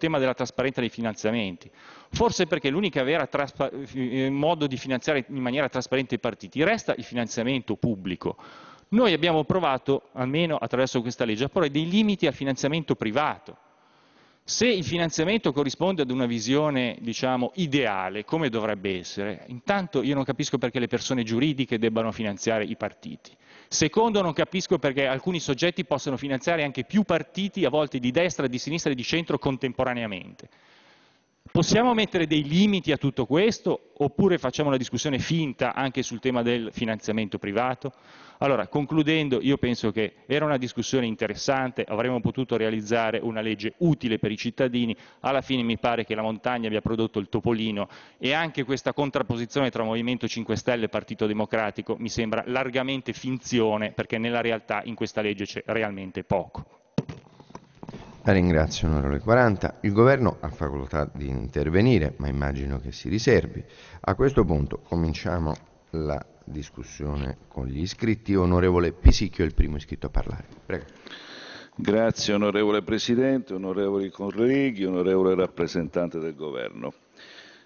tema della trasparenza dei finanziamenti, forse perché l'unico eh, modo di finanziare in maniera trasparente i partiti resta il finanziamento pubblico. Noi abbiamo provato, almeno attraverso questa legge, a porre dei limiti al finanziamento privato, se il finanziamento corrisponde ad una visione, diciamo, ideale, come dovrebbe essere, intanto io non capisco perché le persone giuridiche debbano finanziare i partiti. Secondo, non capisco perché alcuni soggetti possano finanziare anche più partiti, a volte di destra, di sinistra e di centro, contemporaneamente. Possiamo mettere dei limiti a tutto questo oppure facciamo una discussione finta anche sul tema del finanziamento privato? Allora, concludendo, io penso che era una discussione interessante, avremmo potuto realizzare una legge utile per i cittadini, alla fine mi pare che la montagna abbia prodotto il topolino e anche questa contrapposizione tra Movimento 5 Stelle e Partito Democratico mi sembra largamente finzione perché nella realtà in questa legge c'è realmente poco. La ringrazio, onorevole 40. Il governo ha facoltà di intervenire, ma immagino che si riservi. A questo punto cominciamo la discussione con gli iscritti. Onorevole Pisicchio è il primo iscritto a parlare. Prego. Grazie onorevole Presidente, onorevoli colleghi, onorevole rappresentante del Governo.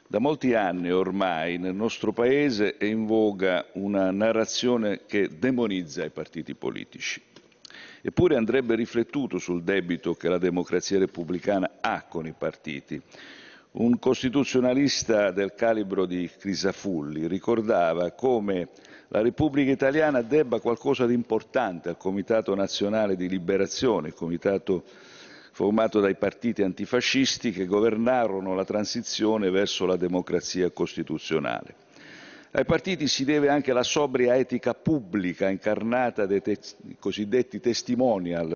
Da molti anni ormai nel nostro Paese è in voga una narrazione che demonizza i partiti politici Eppure andrebbe riflettuto sul debito che la democrazia repubblicana ha con i partiti. Un costituzionalista del calibro di Crisafulli ricordava come la Repubblica Italiana debba qualcosa di importante al Comitato Nazionale di Liberazione, comitato formato dai partiti antifascisti che governarono la transizione verso la democrazia costituzionale. Ai partiti si deve anche la sobria etica pubblica incarnata dai te- cosiddetti testimonial,